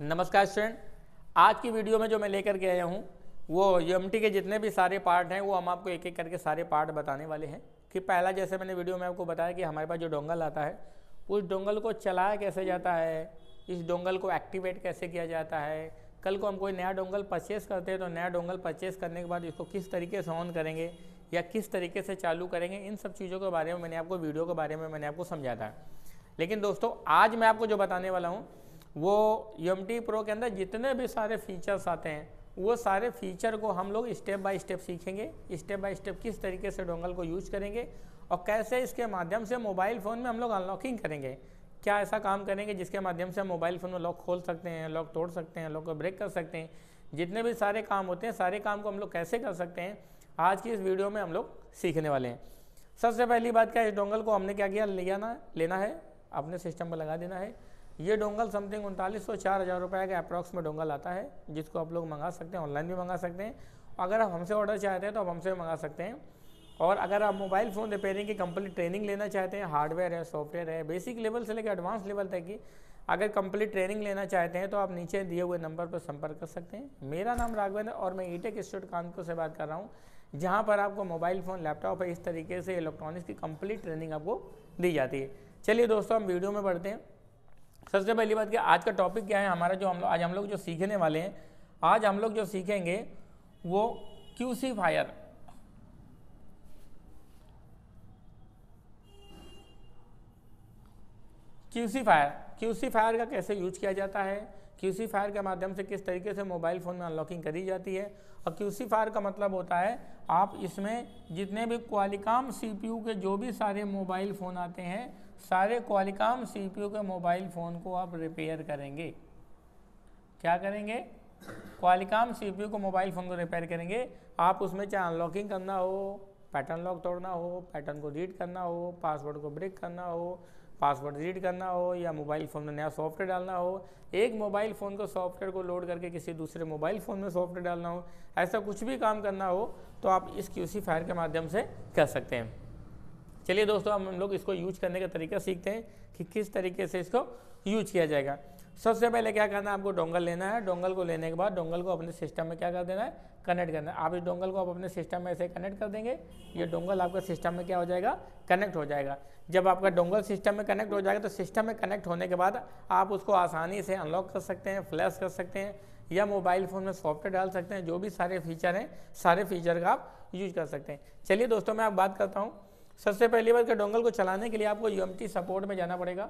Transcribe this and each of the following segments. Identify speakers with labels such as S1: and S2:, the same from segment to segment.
S1: नमस्कार स्टूडेंट आज की वीडियो में जो मैं लेकर के आया हूँ वो यू के जितने भी सारे पार्ट हैं वो हम आपको एक एक करके सारे पार्ट बताने वाले हैं कि पहला जैसे मैंने वीडियो में आपको बताया कि हमारे पास जो डोंगल आता है उस डोंगल को चलाया कैसे जाता है इस डोंगल को एक्टिवेट कैसे किया जाता है कल को हम कोई नया डोंगल परचेस करते हैं तो नया डोंगल परचेस करने के बाद इसको किस तरीके से ऑन करेंगे या किस तरीके से चालू करेंगे इन सब चीज़ों के बारे में मैंने आपको वीडियो के बारे में मैंने आपको समझा था लेकिन दोस्तों आज मैं आपको जो बताने वाला हूँ वो यम टी प्रो के अंदर जितने भी सारे फीचर्स आते हैं वो सारे फीचर को हम लोग स्टेप बाय स्टेप सीखेंगे स्टेप बाय स्टेप किस तरीके से डोंगल को यूज करेंगे और कैसे इसके माध्यम से मोबाइल फ़ोन में हम लोग अनलॉकिंग करेंगे क्या ऐसा काम करेंगे जिसके माध्यम से हम मोबाइल फ़ोन में लॉक खोल सकते हैं लॉक तोड़ सकते हैं लॉक को ब्रेक कर सकते हैं जितने भी सारे काम होते हैं सारे काम को हम लोग कैसे कर सकते हैं आज की इस वीडियो में हम लोग सीखने वाले हैं सबसे पहली बात क्या इस डोंगल को हमने क्या किया लिया ना लेना है अपने सिस्टम पर लगा देना है ये डोंगल समथिंग उनतालीस सौ चार हज़ार रुपये का अप्रॉक्स में डोंगल आता है जिसको आप लोग मंगा सकते हैं ऑनलाइन भी मंगा सकते हैं अगर आप हमसे ऑर्डर चाहते हैं तो आप हमसे मंगा सकते हैं और अगर आप मोबाइल फ़ोन रिपेयरिंग की कंप्लीट ट्रेनिंग लेना चाहते हैं हार्डवेयर है सॉफ्टवेयर है बेसिक लेवल से लेकर एडवांस लेवल तक की अगर कंप्लीट ट्रेनिंग लेना चाहते हैं तो आप नीचे दिए हुए नंबर पर संपर्क कर सकते हैं मेरा नाम राघवेंद्र और मैं Etech e institute e Kanpur से बात कर रहा हूँ जहाँ पर आपको मोबाइल फ़ोन लैपटॉप है इस तरीके से इलेक्ट्रॉनिक्स की कंप्लीट ट्रेनिंग आपको दी जाती है चलिए दोस्तों हम वीडियो में बढ़ते हैं सबसे पहली बात क्या आज का टॉपिक क्या है हमारा जो हम लोग आज हम लोग जो सीखने वाले हैं आज हम लोग जो सीखेंगे वो QC fire QC fire QC fire का कैसे यूज किया जाता है क्यूसी फायर के माध्यम से किस तरीके से मोबाइल फ़ोन में अनलॉकिंग करी जाती है और क्यूसी फायर का मतलब होता है आप इसमें जितने भी क्वालिकॉम सीपीयू के जो भी सारे मोबाइल फ़ोन आते हैं सारे क्वालिकॉम सीपीयू के मोबाइल फ़ोन को आप रिपेयर करेंगे क्या करेंगे क्वालिकॉम सीपीयू को मोबाइल फ़ोन को रिपेयर करेंगे आप उसमें चाहे अनलॉकिंग करना हो पैटर्न लॉक तोड़ना हो पैटर्न को रीड करना हो पासवर्ड को ब्रेक करना हो पासवर्ड रीड करना हो या मोबाइल फ़ोन में नया सॉफ्टवेयर डालना हो एक मोबाइल फ़ोन को सॉफ्टवेयर को लोड करके किसी दूसरे मोबाइल फ़ोन में सॉफ्टवेयर डालना हो ऐसा कुछ भी काम करना हो तो आप इस क्यूसी फायर के माध्यम से कर सकते हैं चलिए दोस्तों हम लोग इसको यूज करने का तरीका सीखते हैं कि किस तरीके से इसको यूज किया जाएगा सबसे पहले क्या करना है आपको डोंगल लेना है डोंगल को लेने के बाद डोंगल को अपने सिस्टम में क्या कर देना है कनेक्ट करना है आप इस डोंगल को आप अपने सिस्टम में ऐसे कनेक्ट कर देंगे ये डोंगल आपका सिस्टम में क्या हो जाएगा कनेक्ट हो जाएगा जब आपका डोंगल सिस्टम में कनेक्ट हो जाएगा तो सिस्टम में कनेक्ट होने के बाद आप उसको आसानी से अनलॉक कर सकते हैं फ्लैश कर सकते हैं या मोबाइल फ़ोन में सॉफ्टवेयर डाल सकते हैं जो भी सारे फीचर हैं सारे फीचर का आप यूज कर सकते हैं चलिए दोस्तों मैं आप बात करता हूँ सबसे पहली बात डोंगल को चलाने के लिए आपको यू सपोर्ट में जाना पड़ेगा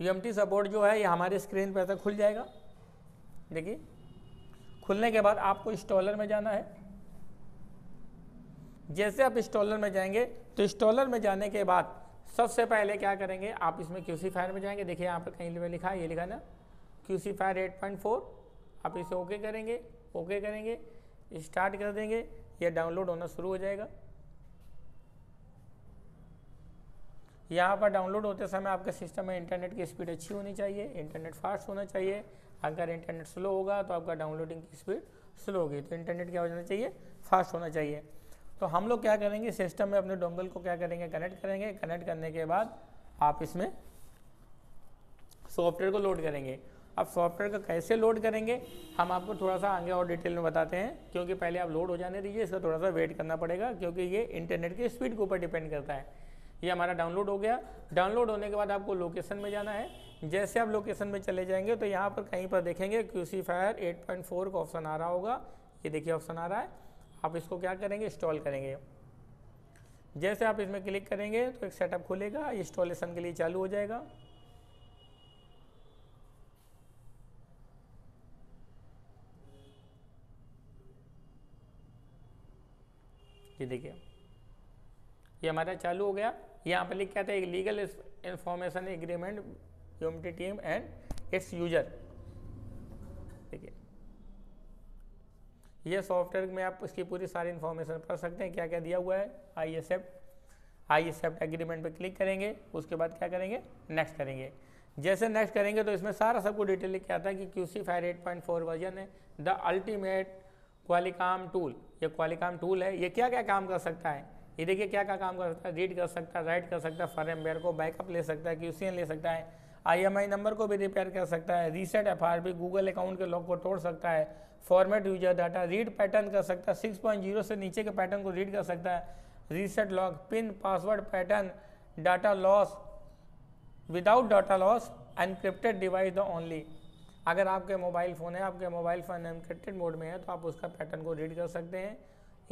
S1: यू सपोर्ट जो है ये हमारे स्क्रीन पर ऐसा खुल जाएगा देखिए खुलने के बाद आपको इंस्टॉलर में जाना है जैसे आप इंस्टॉलर में जाएंगे तो इंस्टॉलर में जाने के बाद सबसे पहले क्या करेंगे आप इसमें क्यूसी फायर में जाएंगे देखिए यहाँ पर कहीं पर लिखा है ये लिखा ना QC fire eight point four आप इसे ओके करेंगे ओके करेंगे स्टार्ट कर देंगे ये डाउनलोड होना शुरू हो जाएगा यहाँ पर डाउनलोड होते समय आपके सिस्टम में इंटरनेट की स्पीड अच्छी होनी चाहिए इंटरनेट फास्ट होना चाहिए अगर इंटरनेट स्लो होगा तो आपका डाउनलोडिंग की स्पीड स्लो होगी तो इंटरनेट क्या हो जाना चाहिए फास्ट होना चाहिए तो हम लोग क्या करेंगे सिस्टम में अपने डोंगल को क्या करेंगे कनेक्ट करेंगे कनेक्ट करने के बाद आप इसमें सॉफ्टवेयर को लोड करेंगे अब सॉफ्टवेयर का कैसे लोड करेंगे हम आपको थोड़ा सा आगे और डिटेल में बताते हैं क्योंकि पहले आप लोड हो जाने दीजिए इसका थोड़ा सा वेट करना पड़ेगा क्योंकि ये इंटरनेट की स्पीड के ऊपर डिपेंड करता है ये हमारा डाउनलोड हो गया डाउनलोड होने के बाद आपको लोकेशन में जाना है जैसे आप लोकेशन में चले जाएंगे तो यहाँ पर कहीं पर देखेंगे क्यूसीफायर एट का ऑप्शन आ रहा होगा ये देखिए ऑप्शन आ रहा है आप इसको क्या करेंगे इंस्टॉल करेंगे जैसे आप इसमें क्लिक करेंगे तो एक सेटअप खुलेगा इंस्टॉलेशन के लिए चालू हो जाएगा ये देखिए ये हमारा चालू हो गया यहाँ पर लिख क्या था एक लीगल इंफॉर्मेशन एग्रीमेंट यूमटी टीम एंड इट्स यूजर देखिए ये सॉफ्टवेयर में आप इसकी पूरी सारी इन्फॉर्मेशन पढ़ सकते हैं क्या क्या दिया हुआ है I S F I S F agreement पर क्लिक करेंगे उसके बाद क्या करेंगे नेक्स्ट करेंगे जैसे नेक्स्ट करेंगे तो इसमें सारा सबको डिटेल लिख के आता है कि Q C fire eight point four version है द अल्टीमेट क्वालिकाम टूल ये क्वालिकॉम टूल है ये क्या क्या काम कर सकता है ये देखिए क्या क्या काम कर सकता है रीड कर सकता है राइट कर सकता है फर्मवेयर को बैकअप ले सकता है क्यूसीएन ले सकता है आईएमआई नंबर को भी रिपेयर कर सकता है रीसेट एफआरबी गूगल अकाउंट के लॉक को तोड़ सकता है format user data read pattern कर सकता है 6.0 से नीचे के पैटर्न को रीड कर सकता है reset lock pin password pattern data loss without data loss encrypted device the only अगर आपके मोबाइल फ़ोन है आपके मोबाइल फ़ोन एनक्रिप्टेड मोड में है तो आप उसका पैटर्न को रीड कर सकते हैं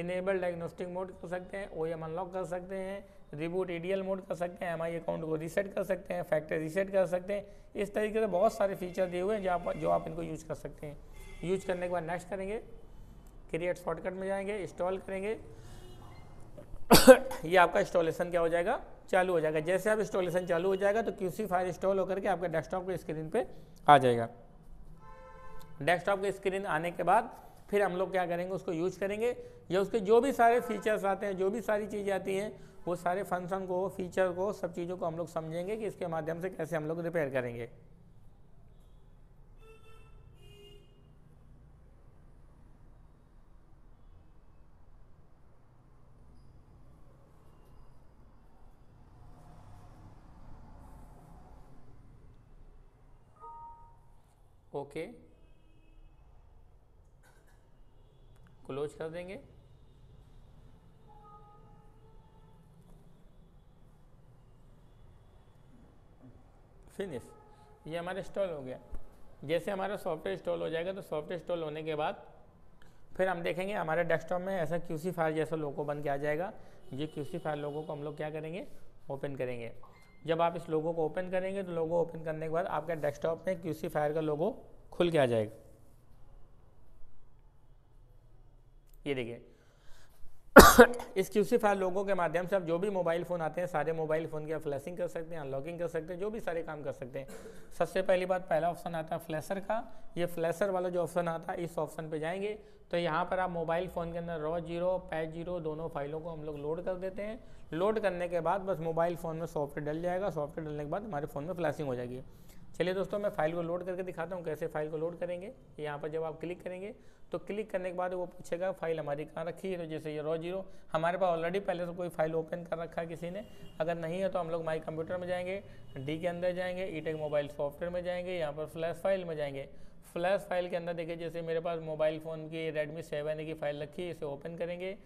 S1: इनेबल डायग्नोस्टिक मोड कर सकते हैं ओ एम अनलॉक कर सकते हैं रिबूट ई मोड कर सकते हैं एम अकाउंट को रीसेट कर सकते हैं फैक्ट्री रीसेट कर सकते हैं इस तरीके से बहुत सारे फीचर दिए हुए हैं जो आप जो आप इनको यूज़ कर सकते हैं यूज करने के बाद नेक्स्ट करेंगे क्रिएट शॉर्टकट में जाएंगे इंस्टॉल करेंगे ये आपका इंस्टॉलेशन क्या हो जाएगा चालू हो जाएगा जैसे आप इंस्टॉलेशन चालू हो जाएगा तो क्यूसी फाइल इंस्टॉल होकर के आपके डेस्कटॉप के स्क्रीन पर आ जाएगा डेस्कटॉप के स्क्रीन आने के बाद फिर हम लोग क्या करेंगे उसको यूज करेंगे या उसके जो भी सारे फीचर्स आते हैं जो भी सारी चीज़ें आती हैं वो सारे फंक्शन को फीचर को सब चीज़ों को हम लोग समझेंगे कि इसके माध्यम से कैसे हम लोग रिपेयर करेंगे ओके okay. क्लोज कर देंगे फिनिश ये हमारा इंस्टॉल हो गया जैसे हमारा सॉफ्टवेयर इंस्टॉल हो जाएगा तो सॉफ्टवेयर इंस्टॉल होने के बाद फिर हम देखेंगे हमारे डेस्कटॉप में ऐसा क्यूसी फाइल जैसा लोगो बन के आ जाएगा ये क्यूसी फाइल लोगो को हम लोग क्या करेंगे ओपन करेंगे जब आप इस लोगो को ओपन करेंगे तो लोगो ओपन करने के बाद आपका डेस्कटॉप में क्यूसी फाइल का लोगो खुल के आ जाएगा ये देखिए इस क्यूसी फाइल लोगों के माध्यम से आप जो भी मोबाइल फ़ोन आते हैं सारे मोबाइल फ़ोन की आप फ्लैशिंग कर सकते हैं अनलॉकिंग कर सकते हैं जो भी सारे काम कर सकते हैं सबसे पहली बात पहला ऑप्शन आता है फ्लैशर का ये फ्लैशर वाला जो ऑप्शन आता है इस ऑप्शन पे जाएंगे तो यहाँ पर आप मोबाइल फ़ोन के अंदर रॉ जीरो पैच जीरो दोनों फाइलों को हम लोग लोड कर देते हैं लोड करने के बाद बस मोबाइल फ़ोन में सॉफ्टवेयर डल जाएगा सॉफ्टवेयर डलने के बाद हमारे फ़ोन में फ्लैशिंग हो जाएगी चलिए दोस्तों मैं फाइल को लोड करके दिखाता हूँ कैसे फाइल को लोड करेंगे यहाँ पर जब आप क्लिक करेंगे तो क्लिक करने के बाद वो पूछेगा फाइल हमारी कहाँ रखी है तो जैसे ये रॉ जीरो हमारे पास ऑलरेडी पहले से कोई फाइल ओपन कर रखा है किसी ने अगर नहीं है तो हम लोग माई कंप्यूटर में जाएंगे डी के अंदर जाएंगे टेक मोबाइल सॉफ्टवेयर में जाएंगे यहाँ पर फ्लैश फाइल में जाएंगे फ्लैश फाइल के अंदर देखिए जैसे मेरे पास मोबाइल फ़ोन की रेडमी सेवन की फ़ाइल रखी है इसे ओपन करेंगे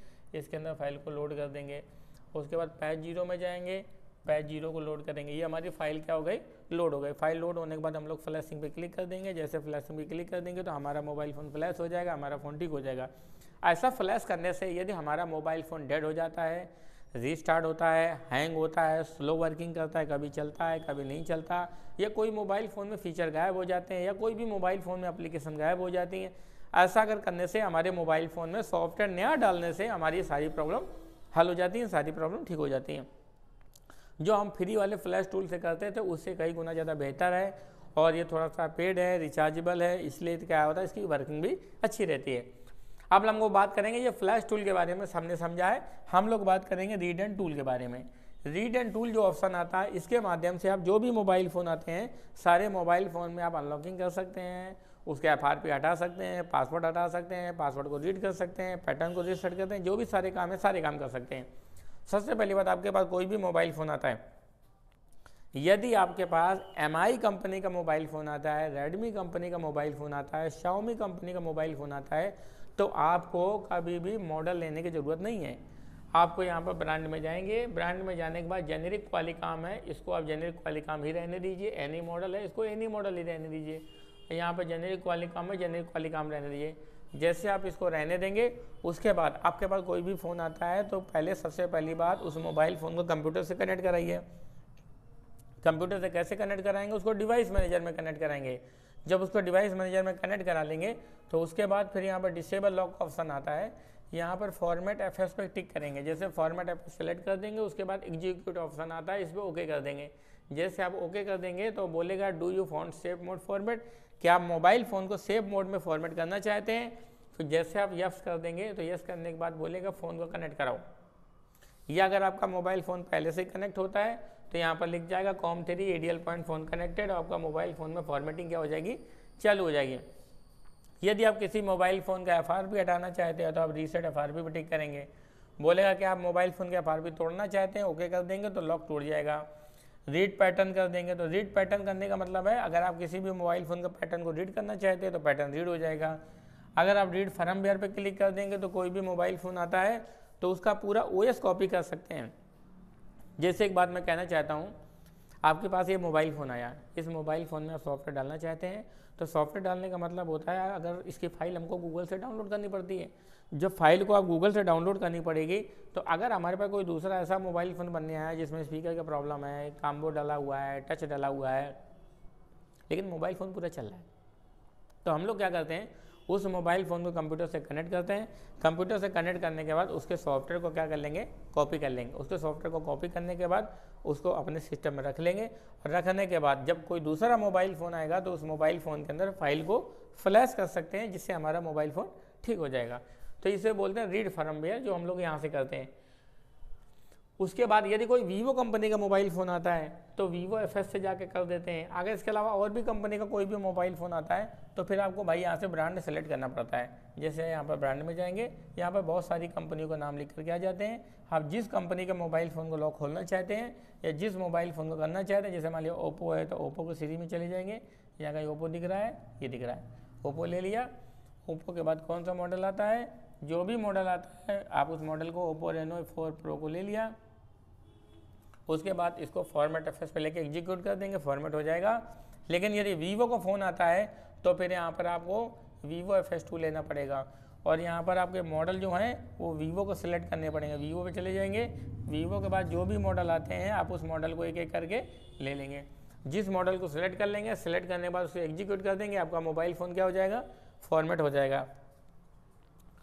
S1: इसके अंदर फाइल को लोड कर देंगे उसके बाद पैच जीरो में जाएंगे पैच जीरो को लोड करेंगे ये हमारी फाइल क्या हो गई लोड हो गई फाइल लोड होने के बाद हम लोग फ्लैशिंग पे क्लिक कर देंगे जैसे फ्लैशिंग पे क्लिक कर देंगे तो हमारा मोबाइल फ़ोन फ्लैश हो जाएगा हमारा फ़ोन ठीक हो जाएगा ऐसा फ्लैश करने से यदि हमारा मोबाइल फ़ोन डेड हो जाता है रीस्टार्ट होता है हैंग होता है स्लो वर्किंग करता है कभी चलता है कभी नहीं चलता या कोई मोबाइल फ़ोन में फ़ीचर गायब हो जाते हैं या कोई भी मोबाइल फ़ोन में अप्लीकेशन गायब हो जाती हैं ऐसा अगर करने से हमारे मोबाइल फ़ोन में सॉफ्टवेयर नया डालने से हमारी सारी प्रॉब्लम हल हो जाती हैं सारी प्रॉब्लम ठीक हो जाती हैं जो हम फ्री वाले फ्लैश टूल से करते थे उससे कई गुना ज़्यादा बेहतर है और ये थोड़ा सा पेड है रिचार्जेबल है इसलिए तो क्या होता है इसकी वर्किंग भी अच्छी रहती है अब हम लोग बात करेंगे ये फ्लैश टूल के बारे में सामने समझा है हम लोग बात करेंगे रीड एंड टूल के बारे में रीड एंड टूल जो ऑप्शन आता है इसके माध्यम से आप जो भी मोबाइल फ़ोन आते हैं सारे मोबाइल फ़ोन में आप अनलॉकिंग कर सकते हैं उसके एफ आर पी हटा सकते हैं पासवर्ड हटा सकते हैं पासवर्ड को रीड कर सकते हैं पैटर्न को रीड कर करते हैं जो भी सारे काम है सारे काम कर सकते हैं सबसे पहली बात आपके पास कोई भी मोबाइल फ़ोन आता है यदि आपके पास एम कंपनी का मोबाइल फ़ोन आता है रेडमी कंपनी का मोबाइल फ़ोन आता है शाओमी कंपनी का मोबाइल फ़ोन आता है तो आपको कभी भी मॉडल लेने की ज़रूरत नहीं है आपको यहाँ पर ब्रांड में जाएंगे ब्रांड में जाने के बाद जेनेरिक काम है इसको आप जेनेरिक क्वालिकाम ही रहने दीजिए एनी मॉडल है इसको एनी मॉडल ही रहने दीजिए यहाँ पर जेनेरिक क्वालिकाम है जेनेरिक काम रहने दीजिए जैसे आप इसको रहने देंगे उसके बाद आपके पास कोई भी फ़ोन आता है तो पहले सबसे पहली बात उस मोबाइल फ़ोन को कंप्यूटर से कनेक्ट कराइए कंप्यूटर से कैसे कनेक्ट कराएंगे उसको डिवाइस मैनेजर में कनेक्ट कराएंगे जब उसको डिवाइस मैनेजर में कनेक्ट करा लेंगे तो उसके बाद फिर यहाँ पर डिसेबल लॉक ऑप्शन आता है यहाँ पर फॉर्मेट एफ एस पर टिक करेंगे जैसे फॉर्मेट एफ सेलेक्ट कर देंगे उसके बाद एग्जीक्यूट ऑप्शन आता है इस पर ओके कर देंगे जैसे आप ओके कर देंगे तो बोलेगा do you want safe mode format कि आप मोबाइल फ़ोन को सेव मोड में फॉर्मेट करना चाहते हैं तो जैसे आप यस कर देंगे तो यस करने के बाद बोलेगा फ़ोन को कनेक्ट कराओ या अगर आपका मोबाइल फ़ोन पहले से कनेक्ट होता है तो यहाँ पर लिख जाएगा कॉम थ्री एडियल पॉइंट फ़ोन कनेक्टेड और आपका मोबाइल फ़ोन में फॉर्मेटिंग क्या हो जाएगी चालू हो जाएगी यदि आप किसी मोबाइल फ़ोन का एफ हटाना चाहते हैं तो आप रीसेट एफ आर भी टिक करेंगे बोलेगा कि आप मोबाइल फ़ोन का एफ तोड़ना चाहते हैं ओके कर देंगे तो लॉक टूट जाएगा रीड पैटर्न कर देंगे तो रीड पैटर्न करने का मतलब है अगर आप किसी भी मोबाइल फ़ोन का पैटर्न को रीड करना चाहते हैं तो पैटर्न रीड हो जाएगा अगर आप रीड फर्मवेयर पर क्लिक कर देंगे तो कोई भी मोबाइल फ़ोन आता है तो उसका पूरा ओ कॉपी कर सकते हैं जैसे एक बात मैं कहना चाहता हूँ आपके पास ये मोबाइल फ़ोन आया इस मोबाइल फ़ोन में आप सॉफ्टवेयर डालना चाहते हैं तो सॉफ्टवेयर डालने का मतलब होता है अगर इसकी फ़ाइल हमको गूगल से डाउनलोड करनी पड़ती है जब फाइल को आप गूगल से डाउनलोड करनी पड़ेगी तो अगर हमारे पास कोई दूसरा ऐसा मोबाइल फ़ोन बनने आया है जिसमें स्पीकर का प्रॉब्लम है काम्बो डाला हुआ है टच डाला हुआ है लेकिन मोबाइल फ़ोन पूरा चल रहा है तो हम लोग क्या करते हैं उस मोबाइल फ़ोन को कंप्यूटर से कनेक्ट करते हैं कंप्यूटर से कनेक्ट करने के बाद उसके सॉफ्टवेयर को क्या कर लेंगे कॉपी कर लेंगे उसके सॉफ्टवेयर को कॉपी करने के बाद उसको अपने सिस्टम में रख लेंगे और रखने के बाद जब कोई दूसरा मोबाइल फ़ोन आएगा तो उस मोबाइल फ़ोन के अंदर फाइल को फ्लैश कर सकते हैं जिससे हमारा मोबाइल फ़ोन ठीक हो जाएगा तो इसे बोलते हैं रीड फर्मवेयर जो हम लोग यहाँ से करते हैं उसके बाद यदि कोई वीवो कंपनी का मोबाइल फ़ोन आता है तो वीवो एफ से जाके कर देते हैं अगर इसके अलावा और भी कंपनी का कोई भी मोबाइल फ़ोन आता है तो फिर आपको भाई यहाँ से ब्रांड सेलेक्ट करना पड़ता है जैसे यहाँ पर ब्रांड में जाएंगे यहाँ पर बहुत सारी कंपनियों का नाम लिख करके आ जाते हैं आप जिस कंपनी के मोबाइल फ़ोन को लॉक खोलना चाहते हैं या जिस मोबाइल फ़ोन को करना चाहते हैं जैसे मान लिया ओप्पो है तो ओप्पो को सीरी में चले जाएंगे यहाँ का ओप्पो दिख रहा है ये दिख रहा है ओप्पो ले लिया ओप्पो के बाद कौन सा मॉडल आता है जो भी मॉडल आता है आप उस मॉडल को ओप्पो रेनो फोर प्रो को ले लिया उसके बाद इसको फॉर्मेट एफ पे लेके एग्जीक्यूट कर देंगे फॉर्मेट हो जाएगा लेकिन यदि वीवो का फ़ोन आता है तो फिर यहाँ पर आपको वीवो एफ एस टू लेना पड़ेगा और यहाँ पर आपके मॉडल जो हैं वो वीवो को सिलेक्ट करने पड़ेंगे वीवो पे चले जाएंगे वीवो के बाद जो भी मॉडल आते हैं आप उस मॉडल को एक एक करके ले लेंगे जिस मॉडल को सिलेक्ट कर लेंगे सिलेक्ट करने के बाद उसे एग्जीक्यूट कर देंगे आपका मोबाइल फ़ोन क्या हो जाएगा फॉर्मेट हो जाएगा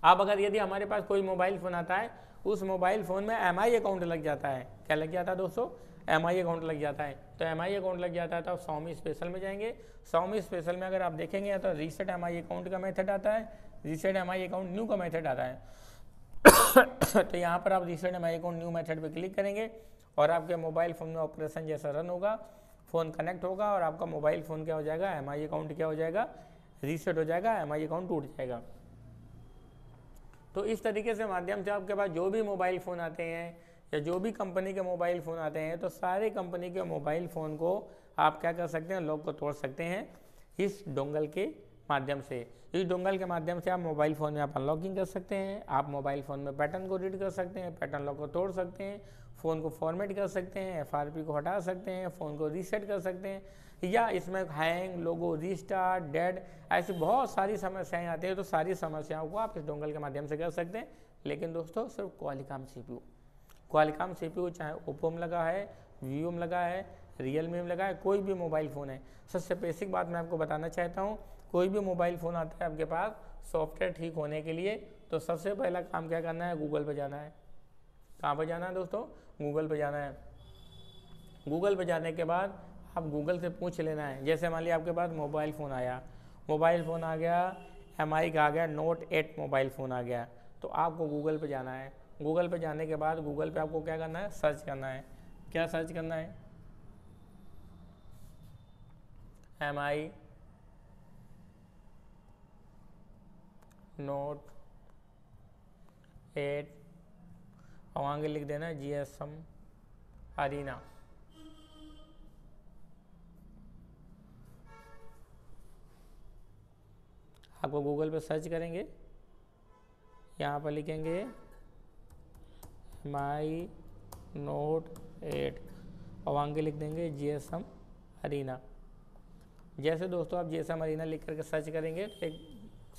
S1: अब अगर यदि हमारे पास कोई मोबाइल फ़ोन आता है उस मोबाइल फ़ोन में एम अकाउंट लग जाता है क्या लग जाता है दोस्तों एम अकाउंट लग जाता है तो एम अकाउंट लग जाता है तो आप सौमी स्पेशल में जाएंगे सौमी स्पेशल में अगर आप देखेंगे तो रीसेट एम अकाउंट का मेथड आता है रीसेट एम अकाउंट न्यू का मेथड आता है तो यहाँ पर आप reset M account new method पर क्लिक करेंगे और आपके मोबाइल फ़ोन में ऑपरेशन जैसा रन होगा फ़ोन कनेक्ट होगा और आपका मोबाइल फ़ोन क्या हो जाएगा एम अकाउंट क्या हो जाएगा रीसेट हो जाएगा एम अकाउंट टूट जाएगा तो इस तरीके से माध्यम से आपके पास जो भी मोबाइल फ़ोन आते हैं या जो भी कंपनी के मोबाइल फ़ोन आते हैं तो सारे कंपनी के मोबाइल फ़ोन को आप क्या कर सकते हैं लॉक को तोड़ सकते हैं इस डोंगल के माध्यम से इस डोंगल के माध्यम से आप मोबाइल फ़ोन में आप अनलॉकिंग कर सकते हैं आप मोबाइल फ़ोन में पैटर्न को रीड कर सकते हैं पैटर्न लॉक को तोड़ सकते हैं फ़ोन को फॉर्मेट कर सकते हैं एफ को हटा सकते हैं फ़ोन को रीसेट कर सकते हैं या इसमें हैंग लोगो रिस्टार्ट डेड ऐसी बहुत सारी समस्याएं आती है तो सारी समस्याओं को आप इस डोंगल के माध्यम से कर सकते हैं लेकिन दोस्तों सिर्फ Qualcomm C P Qualcomm C P चाहे ओप्पो में लगा है वीवो में लगा है रियल मी में लगा है कोई भी मोबाइल फ़ोन है सबसे बेसिक बात मैं आपको बताना चाहता हूँ कोई भी मोबाइल फ़ोन आता है आपके पास सॉफ्टवेयर ठीक होने के लिए तो सबसे पहला काम क्या करना है गूगल पर जाना है कहाँ पर जाना है दोस्तों गूगल पर जाना है गूगल पर जाने के बाद आप गूगल से पूछ लेना है जैसे मान लिया आपके पास मोबाइल फ़ोन आया मोबाइल फ़ोन आ गया एम आई का आ गया नोट एट मोबाइल फ़ोन आ गया तो आपको गूगल पे जाना है गूगल पे जाने के बाद गूगल पे आपको क्या करना है सर्च करना है क्या सर्च करना है एम आई नोट एट और आगे लिख देना जी एस एम अरीना आपको गूगल पर सर्च करेंगे यहाँ पर लिखेंगे माई नोट एट और वहाँ के लिख देंगे जी एस एम अरीना जैसे दोस्तों आप जी एस एम अरीना लिख करके सर्च करेंगे तो एक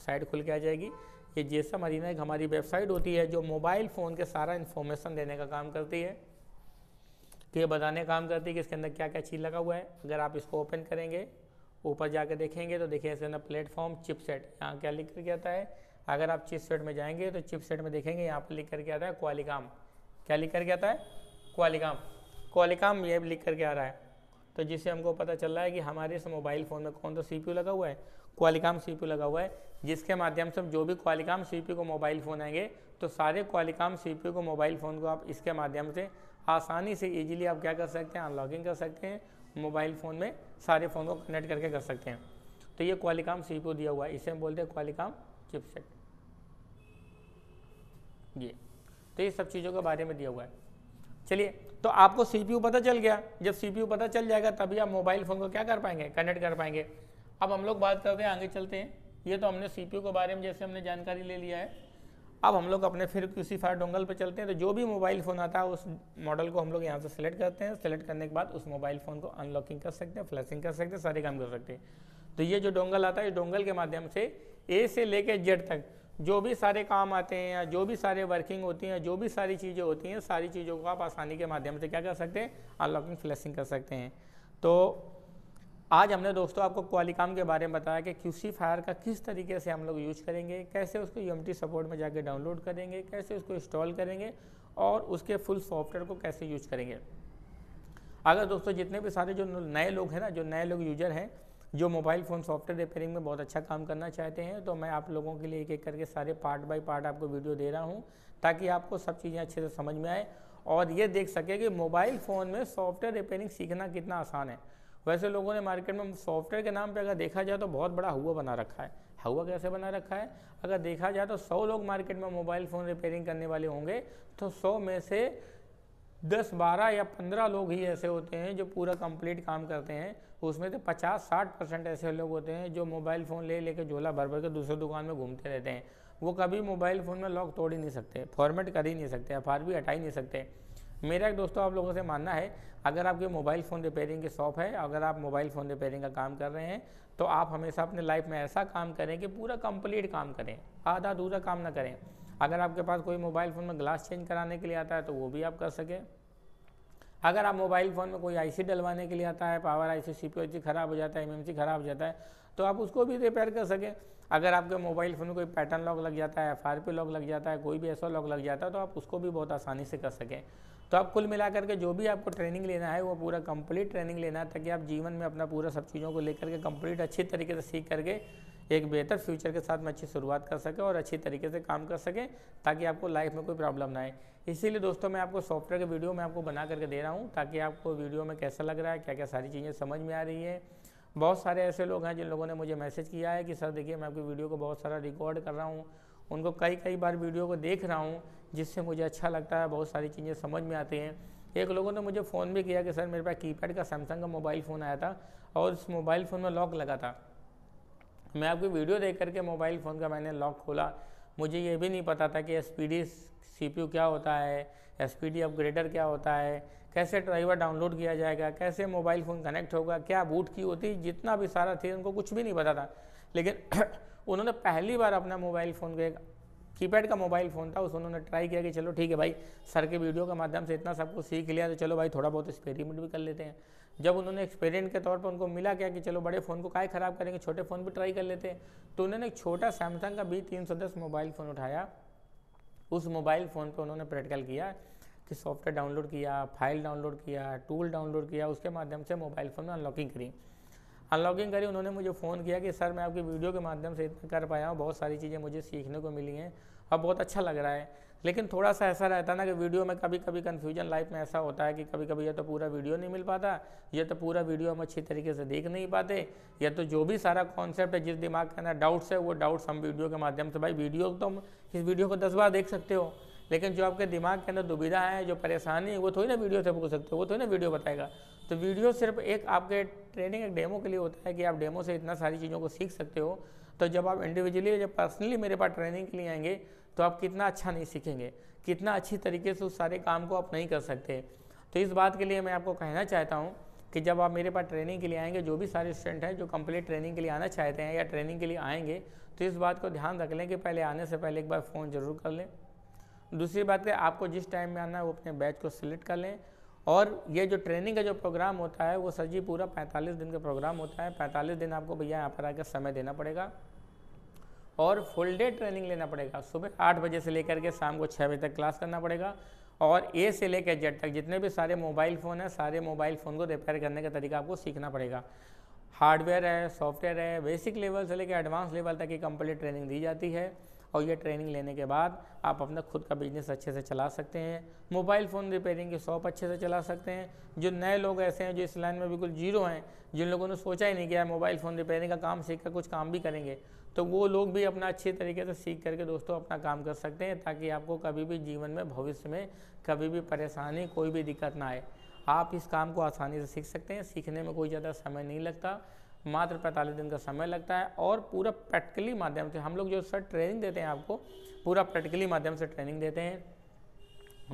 S1: साइट खुल के आ जाएगी ये जी एस एम अरीना एक हमारी वेबसाइट होती है जो मोबाइल फ़ोन के सारा इन्फॉर्मेशन देने का काम करती है तो ये बताने का काम करती है कि इसके अंदर क्या क्या चीज़ लगा हुआ है अगर आप इसको ओपन करेंगे ऊपर जाकर देखेंगे तो देखिए ऐसे ना प्लेटफॉर्म चिपसेट यहाँ क्या लिख करके आता है अगर आप चिपसेट में जाएंगे तो चिपसेट में देखेंगे यहाँ पर लिख करके आता है क्वालिकाम क्या लिख करके आता है क्वालिकाम क्वालिकाम ये लिख करके आ रहा है तो जिससे हमको पता चल रहा है कि हमारे इस मोबाइल फ़ोन में कौन सा सी लगा हुआ है क्वालिकाम सी लगा हुआ है जिसके माध्यम से हम जो भी क्वालिकाम सी को मोबाइल फ़ोन आएंगे तो सारे क्वालिकाम सी को मोबाइल फ़ोन को आप इसके माध्यम से आसानी से ईजिली आप क्या कर सकते हैं अनलॉगिंग कर सकते हैं मोबाइल फ़ोन में सारे फ़ोन को कनेक्ट करके कर सकते हैं तो ये क्वालिकाम सी दिया हुआ है इसे हम बोलते हैं क्वालिकाम चिपसेट ये तो ये सब चीज़ों के बारे में दिया हुआ है चलिए तो आपको सीपीयू पता चल गया जब सीपीयू पता चल जाएगा तभी आप मोबाइल फ़ोन को क्या कर पाएंगे कनेक्ट कर पाएंगे अब हम लोग बात करते हैं आगे चलते हैं ये तो हमने सी के बारे में जैसे हमने जानकारी ले लिया है अब हम लोग अपने फिर उसी फायर डोंगल पर चलते हैं तो जो भी मोबाइल फ़ोन आता है उस मॉडल को हम लोग यहाँ से सेलेक्ट करते हैं सेलेक्ट करने के बाद उस मोबाइल फ़ोन को अनलॉकिंग कर सकते हैं फ्लैशिंग कर सकते हैं सारे काम कर सकते हैं तो ये जो डोंगल आता है इस डोंगल के माध्यम से ए से लेकर जेड तक जो भी सारे काम आते हैं या जो भी सारे वर्किंग होती हैं जो भी सारी चीज़ें होती हैं सारी चीज़ों को आप आसानी के माध्यम से क्या कर सकते हैं अनलॉकिंग फ्लैशिंग कर सकते हैं तो आज हमने दोस्तों आपको क्वालिकाम के बारे में बताया कि क्यूसी फायर का किस तरीके से हम लोग यूज करेंगे कैसे उसको यू सपोर्ट में जाकर डाउनलोड करेंगे कैसे उसको इंस्टॉल करेंगे और उसके फुल सॉफ्टवेयर को कैसे यूज करेंगे अगर दोस्तों जितने भी सारे जो नए लोग हैं ना जो नए लोग यूजर हैं जो मोबाइल फ़ोन सॉफ्टवेयर रिपेयरिंग में बहुत अच्छा काम करना चाहते हैं तो मैं आप लोगों के लिए एक एक करके सारे पार्ट बाय पार्ट आपको वीडियो दे रहा हूँ ताकि आपको सब चीज़ें अच्छे से समझ में आए और ये देख सके कि मोबाइल फ़ोन में सॉफ्टवेयर रिपेयरिंग सीखना कितना आसान है वैसे लोगों ने मार्केट में सॉफ्टवेयर के नाम पे अगर देखा जाए तो बहुत बड़ा हुआ बना रखा है हुआ कैसे बना रखा है अगर देखा जाए तो सौ लोग मार्केट में मोबाइल फ़ोन रिपेयरिंग करने वाले होंगे तो सौ में से दस बारह या पंद्रह लोग ही ऐसे होते हैं जो पूरा कंप्लीट काम करते हैं उसमें से पचास साठ परसेंट ऐसे लोग होते हैं जो मोबाइल फ़ोन ले लेकर झोला भर भर के दूसरे दुकान में घूमते रहते हैं वो कभी मोबाइल फ़ोन में लॉक तोड़ ही नहीं सकते फॉर्मेट कर ही नहीं सकते एफ हटा ही नहीं सकते मेरा एक दोस्तों आप लोगों से मानना है अगर आपके मोबाइल फ़ोन रिपेयरिंग की शॉप है अगर आप मोबाइल फ़ोन रिपेयरिंग का काम कर रहे हैं तो आप हमेशा अपने लाइफ में ऐसा काम करें कि पूरा कंप्लीट काम करें आधा अधूरा काम ना करें अगर आपके पास कोई मोबाइल फ़ोन में ग्लास चेंज कराने के लिए आता है तो वो भी आप कर सकें अगर आप मोबाइल फ़ोन में कोई आईसी डलवाने के लिए आता है पावर आईसी सीपीओसी ख़राब हो जाता है एमएमसी ख़राब हो जाता है तो आप उसको भी रिपेयर कर सकें अगर आपके मोबाइल फ़ोन में कोई पैटर्न लॉक लग जाता है एफ लॉक लग जाता है कोई भी ऐसा लॉक लग जाता है तो आप उसको भी बहुत आसानी से कर सकें तो आप कुल मिलाकर के जो भी आपको ट्रेनिंग लेना है वो पूरा कंप्लीट ट्रेनिंग लेना है ताकि आप जीवन में अपना पूरा सब चीज़ों को लेकर के कंप्लीट अच्छी तरीके से सीख करके एक बेहतर फ्यूचर के साथ में अच्छी शुरुआत कर सकें और अच्छी तरीके से काम कर सकें ताकि आपको लाइफ में कोई प्रॉब्लम ना आए इसीलिए दोस्तों मैं आपको सॉफ्टवेयर के वीडियो में आपको बना करके दे रहा हूँ ताकि आपको वीडियो में कैसा लग रहा है क्या क्या सारी चीज़ें समझ में आ रही है बहुत सारे ऐसे लोग हैं जिन लोगों ने मुझे मैसेज किया है कि सर देखिए मैं आपकी वीडियो को बहुत सारा रिकॉर्ड कर रहा हूँ उनको कई कई बार वीडियो को देख रहा हूँ जिससे मुझे अच्छा लगता है बहुत सारी चीज़ें समझ में आती हैं एक लोगों ने मुझे फ़ोन भी किया कि सर मेरे पास कीपैड का सैमसंग का मोबाइल फ़ोन आया था और उस मोबाइल फ़ोन में लॉक लगा था मैं आपकी वीडियो देख करके मोबाइल फ़ोन का मैंने लॉक खोला मुझे ये भी नहीं पता था कि एस पी डी यू क्या होता है एस पी डी अपग्रेडर क्या होता है कैसे ड्राइवर डाउनलोड किया जाएगा कैसे मोबाइल फ़ोन कनेक्ट होगा क्या बूट की होती जितना भी सारा थी उनको कुछ भी नहीं पता था लेकिन उन्होंने पहली बार अपना मोबाइल फ़ोन को एक कीपैड का मोबाइल फ़ोन था उस उन्होंने ट्राई किया कि चलो ठीक है भाई सर के वीडियो के माध्यम से इतना सब कुछ सीख लिया तो चलो भाई थोड़ा बहुत एक्सपेरिमेंट भी कर लेते हैं जब उन्होंने एक्सपेरिमेंट के तौर पर उनको मिला क्या कि चलो बड़े फ़ोन को काय ख़राब करेंगे छोटे फ़ोन भी ट्राई कर लेते हैं तो उन्होंने एक छोटा सैमसंग का बी तीन सौ दस मोबाइल फ़ोन उठाया उस मोबाइल फ़ोन पर उन्होंने प्रैक्टिकल किया कि सॉफ्टवेयर डाउनलोड किया फाइल डाउनलोड किया टूल डाउनलोड किया उसके माध्यम से मोबाइल फ़ोन में अनलॉकिंग करी अनलॉगिंग करी उन्होंने मुझे फ़ोन किया कि सर मैं आपकी वीडियो के माध्यम से इतना कर पाया हूँ बहुत सारी चीज़ें मुझे सीखने को मिली हैं और बहुत अच्छा लग रहा है लेकिन थोड़ा सा ऐसा रहता है ना कि वीडियो में कभी कभी कन्फ्यूजन लाइफ में ऐसा होता है कि कभी कभी या तो पूरा वीडियो नहीं मिल पाता या तो पूरा वीडियो हम अच्छी तरीके से देख नहीं पाते या तो जो भी सारा कॉन्सेप्ट है जिस दिमाग के अंदर डाउट्स है वो डाउट्स हम वीडियो के माध्यम से भाई वीडियो तो हम इस वीडियो को दस बार देख सकते हो लेकिन जो आपके दिमाग के अंदर दुविधा है जो परेशानी है वो थोड़ी ना वीडियो से पूछ सकते हो वो थोड़ी ना वीडियो बताएगा तो वीडियो सिर्फ एक आपके ट्रेनिंग एक डेमो के लिए होता है कि आप डेमो से इतना सारी चीज़ों को सीख सकते हो तो जब आप इंडिविजुअली जब पर्सनली मेरे पास ट्रेनिंग के लिए आएंगे तो आप कितना अच्छा नहीं सीखेंगे कितना अच्छी तरीके से उस सारे काम को आप नहीं कर सकते तो इस बात के लिए मैं आपको कहना चाहता हूँ कि जब आप मेरे पास ट्रेनिंग के लिए आएंगे जो भी सारे स्टूडेंट हैं जो कंप्लीट ट्रेनिंग के लिए आना चाहते हैं या ट्रेनिंग के लिए आएंगे तो इस बात को ध्यान रख लें कि पहले आने से पहले एक बार फ़ोन ज़रूर कर लें दूसरी बात है आपको जिस टाइम में आना है वो अपने बैच को सिलेक्ट कर लें और ये जो ट्रेनिंग का जो प्रोग्राम होता है वो सर जी पूरा 45 दिन का प्रोग्राम होता है 45 दिन आपको भैया यहाँ पर आकर समय देना पड़ेगा और फुल डे ट्रेनिंग लेना पड़ेगा सुबह आठ बजे से लेकर के शाम को छः बजे तक क्लास करना पड़ेगा और ए से लेकर जेड तक जितने भी सारे मोबाइल फ़ोन हैं सारे मोबाइल फ़ोन को रिपेयर करने का तरीका आपको सीखना पड़ेगा हार्डवेयर है सॉफ्टवेयर है बेसिक लेवल से लेकर एडवांस लेवल तक की कंप्लीट ट्रेनिंग दी जाती है और ये ट्रेनिंग लेने के बाद आप अपना खुद का बिजनेस अच्छे से चला सकते हैं मोबाइल फ़ोन रिपेयरिंग की शॉप अच्छे से चला सकते हैं जो नए लोग ऐसे हैं जो इस लाइन में बिल्कुल जीरो हैं जिन लोगों ने सोचा ही नहीं किया मोबाइल फ़ोन रिपेयरिंग का काम सीख कर कुछ काम भी करेंगे तो वो लोग भी अपना अच्छे तरीके से सीख करके दोस्तों अपना काम कर सकते हैं ताकि आपको कभी भी जीवन में भविष्य में कभी भी परेशानी कोई भी दिक्कत ना आए आप इस काम को आसानी से सीख सकते हैं सीखने में कोई ज़्यादा समय नहीं लगता मात्र पैंतालीस दिन का समय लगता है और पूरा प्रैक्टिकली माध्यम से हम लोग जो सर ट्रेनिंग देते हैं आपको पूरा प्रैक्टिकली माध्यम से ट्रेनिंग देते हैं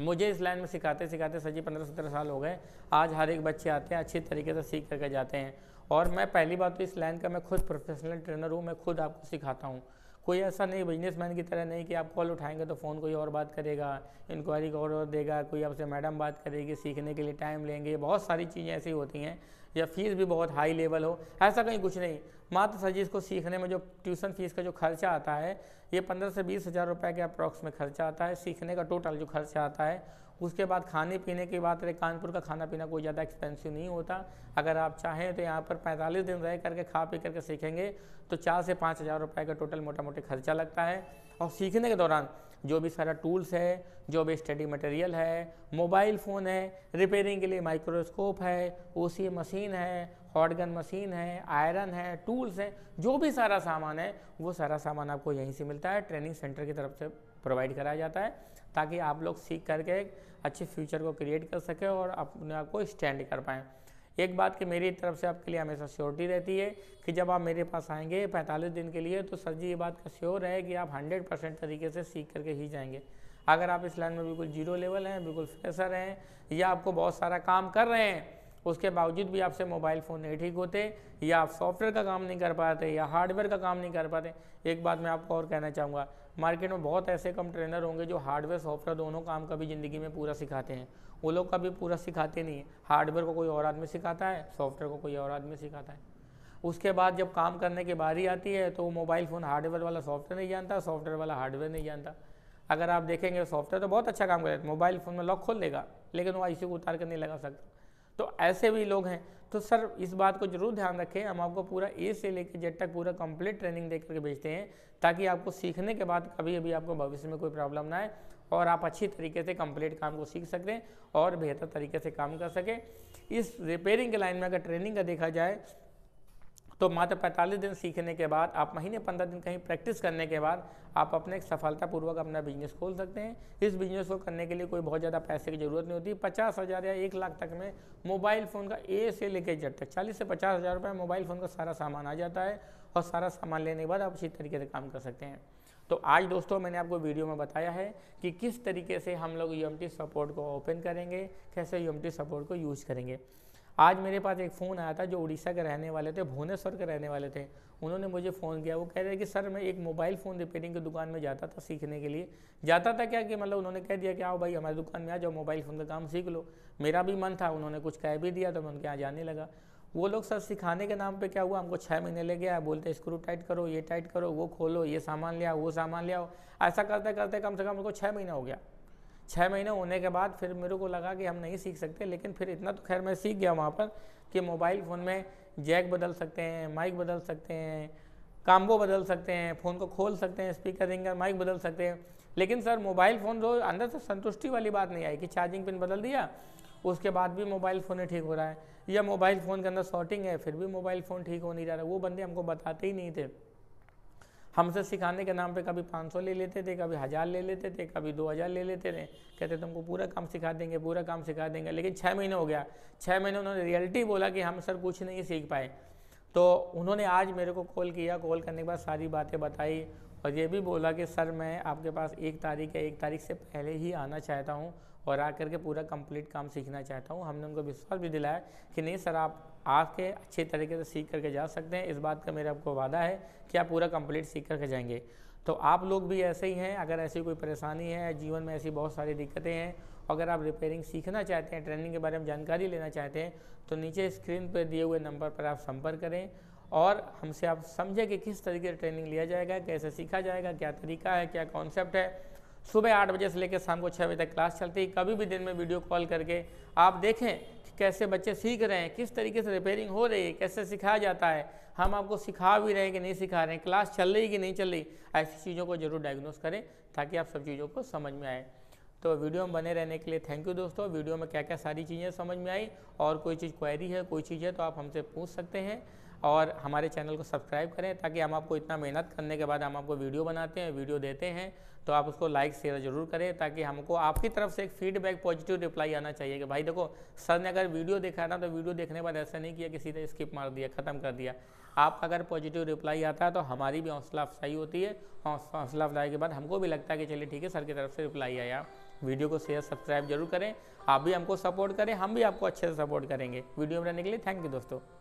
S1: मुझे इस लाइन में सिखाते सिखाते जी पंद्रह सत्रह साल हो गए आज हर एक बच्चे आते हैं अच्छी तरीके से सीख करके जाते हैं और मैं पहली बात तो इस लाइन का मैं खुद प्रोफेशनल ट्रेनर हूँ मैं खुद आपको सिखाता हूँ कोई ऐसा नहीं बिजनेसमैन की तरह नहीं कि आप कॉल उठाएंगे तो फ़ोन कोई और बात करेगा इंक्वायरी को और देगा कोई आपसे मैडम बात करेगी सीखने के लिए टाइम लेंगे बहुत सारी चीज़ें ऐसी होती हैं या फीस भी बहुत हाई लेवल हो ऐसा कहीं कुछ नहीं मात्र सर जी इसको सीखने में जो ट्यूशन फीस का जो खर्चा आता है ये पंद्रह से बीस हज़ार रुपये के अप्रॉक्स में खर्चा आता है सीखने का टोटल जो खर्चा आता है उसके बाद खाने पीने की बात रहे कानपुर का खाना पीना कोई ज़्यादा एक्सपेंसिव नहीं होता अगर आप चाहें तो यहाँ पर पैंतालीस दिन रह करके खा पी करके सीखेंगे तो चार से पाँच हज़ार रुपये का टोटल मोटा मोटी खर्चा लगता है और सीखने के दौरान जो भी सारा टूल्स है जो भी स्टडी मटेरियल है मोबाइल फ़ोन है रिपेयरिंग के लिए माइक्रोस्कोप है ओ मशीन है हॉटगन मशीन है आयरन है टूल्स हैं जो भी सारा सामान है वो सारा सामान आपको यहीं से मिलता है ट्रेनिंग सेंटर की तरफ से प्रोवाइड कराया जाता है ताकि आप लोग सीख करके अच्छे फ्यूचर को क्रिएट कर सकें और अपने आप को स्टैंड कर पाएँ एक बात कि मेरी तरफ से आपके लिए हमेशा श्योरिटी रहती है कि जब आप मेरे पास आएंगे पैंतालीस दिन के लिए तो सर जी ये बात का श्योर है कि आप हंड्रेड परसेंट तरीके से सीख करके ही जाएंगे अगर आप इस लाइन में बिल्कुल जीरो लेवल हैं बिल्कुल फ्रेशर हैं या आपको बहुत सारा काम कर रहे हैं उसके बावजूद भी आपसे मोबाइल फ़ोन नहीं ठीक होते या आप सॉफ्टवेयर का काम नहीं कर पाते या हार्डवेयर का काम नहीं कर पाते एक बात मैं आपको और कहना चाहूँगा मार्केट में बहुत ऐसे कम ट्रेनर होंगे जो हार्डवेयर सॉफ्टवेयर दोनों काम कभी ज़िंदगी में पूरा सिखाते हैं वो लोग कभी पूरा सिखाते नहीं है हार्डवेयर को कोई और आदमी सिखाता है सॉफ्टवेयर को कोई और आदमी सिखाता है उसके बाद जब काम करने की बारी आती है तो मोबाइल फ़ोन हार्डवेयर वाला सॉफ्टवेयर नहीं जानता सॉफ्टवेयर वाला हार्डवेयर नहीं जानता अगर आप देखेंगे सॉफ्टवेयर तो बहुत अच्छा काम कर मोबाइल फ़ोन में लॉक खोल लेगा लेकिन वो आई को उतार कर नहीं लगा सकता तो ऐसे भी लोग हैं तो सर इस बात को जरूर ध्यान रखें हम आपको पूरा ए से लेकर जेड तक पूरा कंप्लीट ट्रेनिंग दे करके भेजते हैं ताकि आपको सीखने के बाद कभी अभी आपको भविष्य में कोई प्रॉब्लम ना आए और आप अच्छी तरीके से कंप्लीट काम को सीख सकें और बेहतर तरीके से काम कर सकें इस रिपेयरिंग के लाइन में अगर ट्रेनिंग का देखा जाए तो मात्र 45 दिन सीखने के बाद आप महीने 15 दिन कहीं प्रैक्टिस करने के बाद आप अपने एक सफलतापूर्वक अपना बिजनेस खोल सकते हैं इस बिजनेस को करने के लिए कोई बहुत ज़्यादा पैसे की ज़रूरत नहीं होती पचास हज़ार या एक लाख तक में मोबाइल फ़ोन का ए से लेकर जेड तक चालीस से पचास हज़ार रुपये मोबाइल फ़ोन का सारा सामान आ जाता है और सारा सामान लेने के बाद आप उसी तरीके से काम कर सकते हैं तो आज दोस्तों मैंने आपको वीडियो में बताया है कि किस तरीके से हम लोग यू सपोर्ट को ओपन करेंगे कैसे यू सपोर्ट को यूज़ करेंगे आज मेरे पास एक फ़ोन आया था जो उड़ीसा के रहने वाले थे भुवनेश्वर के रहने वाले थे उन्होंने मुझे फ़ोन किया वो कह रहे कि सर मैं एक मोबाइल फ़ोन रिपेयरिंग की दुकान में जाता था सीखने के लिए जाता था क्या कि मतलब उन्होंने कह दिया कि आओ भाई हमारी दुकान में आ जाओ मोबाइल फ़ोन का काम सीख लो मेरा भी मन था उन्होंने कुछ कह भी दिया तो मैं उनके यहाँ जाने लगा वो लोग सर सिखाने के नाम पर क्या हुआ हमको छः महीने ले गया बोलते स्क्रू टाइट करो ये टाइट करो वो खोलो ये सामान ले आओ वो सामान ले आओ ऐसा करते करते कम से कम उनको छः महीना हो गया छः महीने होने के बाद फिर मेरे को लगा कि हम नहीं सीख सकते लेकिन फिर इतना तो खैर मैं सीख गया वहाँ पर कि मोबाइल फ़ोन में जैक बदल सकते हैं माइक बदल सकते हैं काम्बो बदल सकते हैं फ़ोन को खोल सकते हैं स्पीकर रिंगर माइक बदल सकते हैं लेकिन सर मोबाइल फ़ोन रोज़ अंदर से संतुष्टि वाली बात नहीं आई कि चार्जिंग पिन बदल दिया उसके बाद भी मोबाइल फ़ोन ठीक हो रहा है या मोबाइल फ़ोन के अंदर शॉर्टिंग है फिर भी मोबाइल फ़ोन ठीक हो नहीं जा रहा वो बंदे हमको बताते ही नहीं थे हमसे सिखाने के नाम पे कभी 500 ले लेते थे कभी हज़ार ले लेते थे कभी 2000 ले लेते थे कहते तुमको पूरा काम सिखा देंगे पूरा काम सिखा देंगे लेकिन छः महीने हो गया छः महीने उन्होंने रियलिटी बोला कि हम सर कुछ नहीं सीख पाए तो उन्होंने आज मेरे को कॉल किया कॉल करने के बाद सारी बातें बताई और ये भी बोला कि सर मैं आपके पास एक तारीख या एक तारीख से पहले ही आना चाहता हूँ और आकर के पूरा कंप्लीट काम सीखना चाहता हूँ हमने उनको विश्वास भी दिलाया कि नहीं सर आप आके अच्छे तरीके से सीख करके जा सकते हैं इस बात का मेरा आपको वादा है कि आप पूरा कंप्लीट सीख करके जाएंगे तो आप लोग भी ऐसे ही हैं अगर ऐसी कोई परेशानी है जीवन में ऐसी बहुत सारी दिक्कतें हैं अगर आप रिपेयरिंग सीखना चाहते हैं ट्रेनिंग के बारे में जानकारी लेना चाहते हैं तो नीचे स्क्रीन पर दिए हुए नंबर पर आप संपर्क करें और हमसे आप समझें कि किस तरीके से ट्रेनिंग लिया जाएगा कैसे सीखा जाएगा क्या तरीका है क्या कॉन्सेप्ट है सुबह आठ बजे से लेकर शाम को छः बजे तक क्लास चलती है कभी भी दिन में वीडियो कॉल करके आप देखें कि कैसे बच्चे सीख रहे हैं किस तरीके से रिपेयरिंग हो रही है कैसे सिखाया जाता है हम आपको सिखा भी रहे हैं कि नहीं सिखा रहे हैं क्लास चल रही कि नहीं चल रही ऐसी चीज़ों को जरूर डायग्नोस करें ताकि आप सब चीज़ों को समझ में आए तो वीडियो में बने रहने के लिए थैंक यू दोस्तों वीडियो में क्या क्या सारी चीज़ें समझ में आई और कोई चीज़ क्वेरी है कोई चीज़ है तो आप हमसे पूछ सकते हैं और हमारे चैनल को सब्सक्राइब करें ताकि हम आपको इतना मेहनत करने के बाद हम आपको वीडियो बनाते हैं वीडियो देते हैं तो आप उसको लाइक शेयर जरूर करें ताकि हमको आपकी तरफ से एक फीडबैक पॉजिटिव रिप्लाई आना चाहिए कि भाई देखो सर ने अगर वीडियो देखा ना तो वीडियो देखने के बाद ऐसा नहीं किया किसी ने स्किप मार दिया ख़त्म कर दिया आप अगर पॉजिटिव रिप्लाई आता है तो हमारी भी हौसला अफजाई होती है हौसला अफजाई के बाद हमको भी लगता है कि चलिए ठीक है सर की तरफ से रिप्लाई आया वीडियो को शेयर सब्सक्राइब जरूर करें आप भी हमको सपोर्ट करें हम भी आपको अच्छे से सपोर्ट करेंगे वीडियो में रहने के लिए थैंक यू दोस्तों